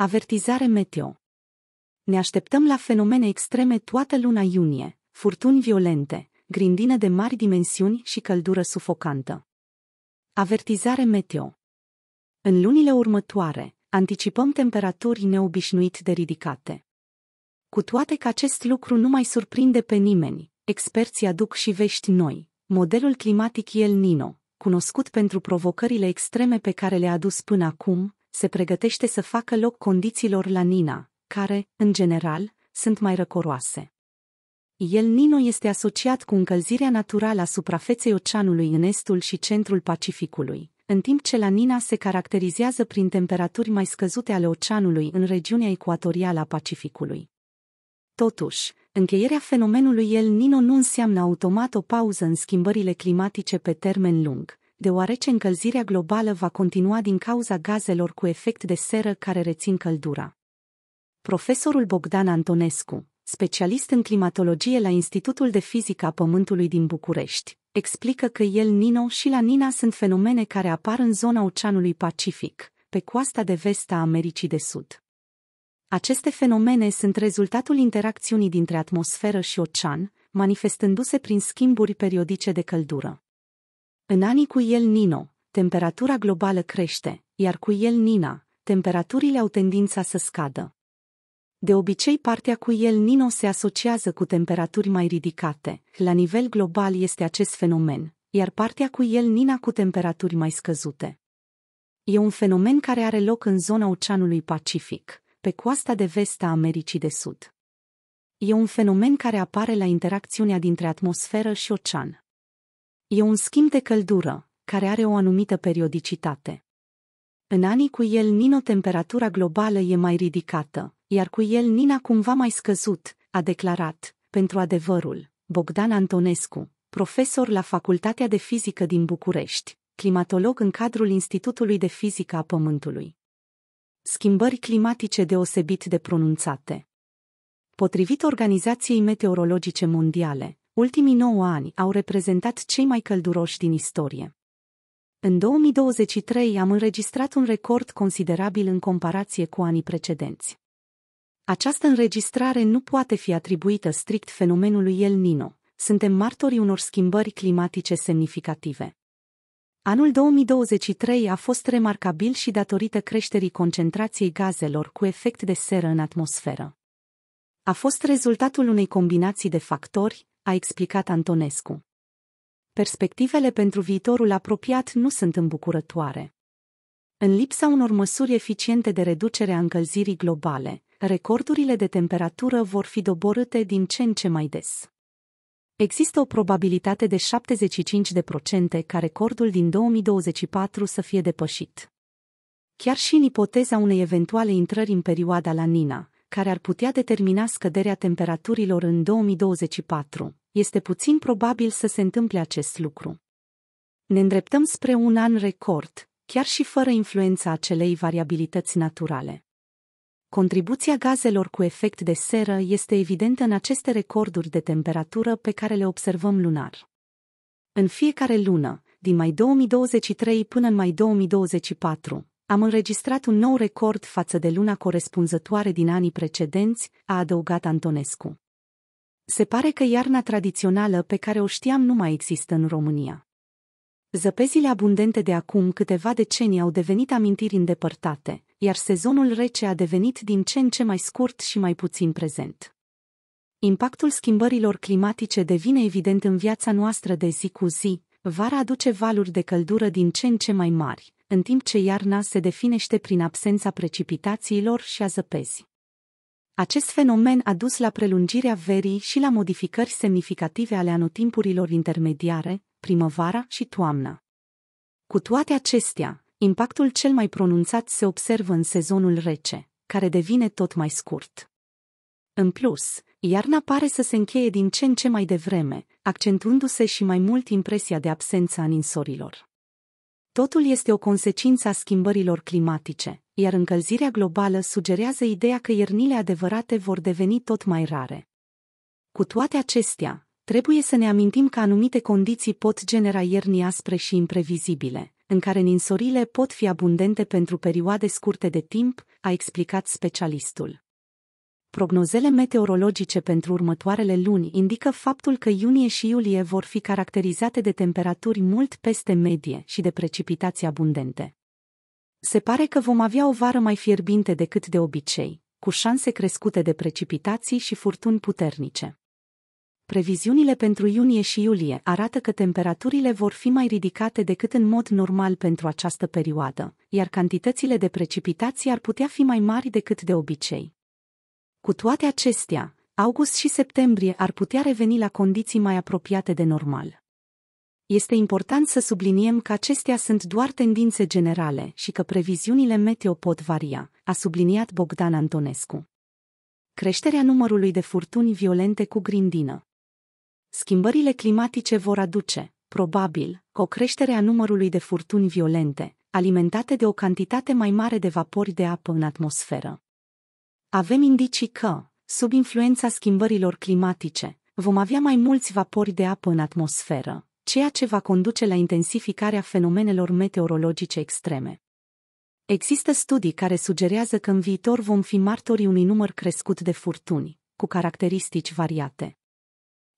Avertizare meteo. Ne așteptăm la fenomene extreme toată luna iunie, furtuni violente, grindină de mari dimensiuni și căldură sufocantă. Avertizare meteo. În lunile următoare, anticipăm temperaturi neobișnuit de ridicate. Cu toate că acest lucru nu mai surprinde pe nimeni, experții aduc și vești noi. Modelul climatic El Nino, cunoscut pentru provocările extreme pe care le-a adus până acum, se pregătește să facă loc condițiilor la Nina, care, în general, sunt mai răcoroase. El Nino este asociat cu încălzirea naturală a suprafeței oceanului în estul și centrul Pacificului, în timp ce La Nina se caracterizează prin temperaturi mai scăzute ale oceanului în regiunea ecuatorială a Pacificului. Totuși, încheierea fenomenului El Nino nu înseamnă automat o pauză în schimbările climatice pe termen lung, deoarece încălzirea globală va continua din cauza gazelor cu efect de seră care rețin căldura. Profesorul Bogdan Antonescu, specialist în climatologie la Institutul de Fizică a Pământului din București, explică că El Nino și La Nina sunt fenomene care apar în zona Oceanului Pacific, pe coasta de vest a Americii de Sud. Aceste fenomene sunt rezultatul interacțiunii dintre atmosferă și ocean, manifestându-se prin schimburi periodice de căldură. În anii cu el Nino, temperatura globală crește, iar cu el Nina, temperaturile au tendința să scadă. De obicei, partea cu el Nino se asociază cu temperaturi mai ridicate. La nivel global este acest fenomen, iar partea cu el Nina cu temperaturi mai scăzute. E un fenomen care are loc în zona Oceanului Pacific, pe coasta de vest a Americii de Sud. E un fenomen care apare la interacțiunea dintre atmosferă și ocean. E un schimb de căldură, care are o anumită periodicitate. În anii cu el Nino temperatura globală e mai ridicată, iar cu el Nina cumva mai scăzut, a declarat, pentru adevărul, Bogdan Antonescu, profesor la Facultatea de Fizică din București, climatolog în cadrul Institutului de Fizică a Pământului. Schimbări climatice deosebit de pronunțate. Potrivit Organizației Meteorologice Mondiale, Ultimii 9 ani au reprezentat cei mai călduroși din istorie. În 2023 am înregistrat un record considerabil în comparație cu anii precedenți. Această înregistrare nu poate fi atribuită strict fenomenului El Nino. Suntem martorii unor schimbări climatice semnificative. Anul 2023 a fost remarcabil și datorită creșterii concentrației gazelor cu efect de seră în atmosferă. A fost rezultatul unei combinații de factori, a explicat Antonescu. Perspectivele pentru viitorul apropiat nu sunt îmbucurătoare. În lipsa unor măsuri eficiente de reducere a încălzirii globale, recordurile de temperatură vor fi doborâte din ce în ce mai des. Există o probabilitate de 75% ca recordul din 2024 să fie depășit. Chiar și în ipoteza unei eventuale intrări în perioada la Nina, care ar putea determina scăderea temperaturilor în 2024, este puțin probabil să se întâmple acest lucru. Ne îndreptăm spre un an record, chiar și fără influența acelei variabilități naturale. Contribuția gazelor cu efect de seră este evidentă în aceste recorduri de temperatură pe care le observăm lunar. În fiecare lună, din mai 2023 până în mai 2024, am înregistrat un nou record față de luna corespunzătoare din anii precedenți, a adăugat Antonescu. Se pare că iarna tradițională pe care o știam nu mai există în România. Zăpezile abundente de acum câteva decenii au devenit amintiri îndepărtate, iar sezonul rece a devenit din ce în ce mai scurt și mai puțin prezent. Impactul schimbărilor climatice devine evident în viața noastră de zi cu zi, vara aduce valuri de căldură din ce în ce mai mari, în timp ce iarna se definește prin absența precipitațiilor și a zăpezii. Acest fenomen a dus la prelungirea verii și la modificări semnificative ale anotimpurilor intermediare, primăvara și toamna. Cu toate acestea, impactul cel mai pronunțat se observă în sezonul rece, care devine tot mai scurt. În plus, iarna pare să se încheie din ce în ce mai devreme, accentuându-se și mai mult impresia de absență a ninsorilor. Totul este o consecință a schimbărilor climatice, iar încălzirea globală sugerează ideea că iernile adevărate vor deveni tot mai rare. Cu toate acestea, trebuie să ne amintim că anumite condiții pot genera ierni aspre și imprevizibile, în care ninsorile pot fi abundente pentru perioade scurte de timp, a explicat specialistul prognozele meteorologice pentru următoarele luni indică faptul că iunie și iulie vor fi caracterizate de temperaturi mult peste medie și de precipitații abundente. Se pare că vom avea o vară mai fierbinte decât de obicei, cu șanse crescute de precipitații și furtuni puternice. Previziunile pentru iunie și iulie arată că temperaturile vor fi mai ridicate decât în mod normal pentru această perioadă, iar cantitățile de precipitații ar putea fi mai mari decât de obicei. Cu toate acestea, august și septembrie ar putea reveni la condiții mai apropiate de normal. Este important să subliniem că acestea sunt doar tendințe generale și că previziunile meteo pot varia, a subliniat Bogdan Antonescu. Creșterea numărului de furtuni violente cu grindină. Schimbările climatice vor aduce, probabil, o creștere a numărului de furtuni violente, alimentate de o cantitate mai mare de vapori de apă în atmosferă. Avem indicii că, sub influența schimbărilor climatice, vom avea mai mulți vapori de apă în atmosferă, ceea ce va conduce la intensificarea fenomenelor meteorologice extreme. Există studii care sugerează că în viitor vom fi martorii unui număr crescut de furtuni, cu caracteristici variate.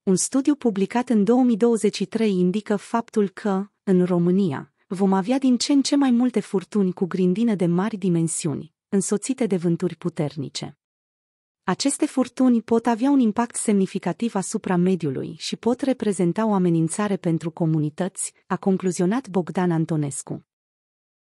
Un studiu publicat în 2023 indică faptul că, în România, vom avea din ce în ce mai multe furtuni cu grindină de mari dimensiuni, însoțite de vânturi puternice. Aceste furtuni pot avea un impact semnificativ asupra mediului și pot reprezenta o amenințare pentru comunități, a concluzionat Bogdan Antonescu.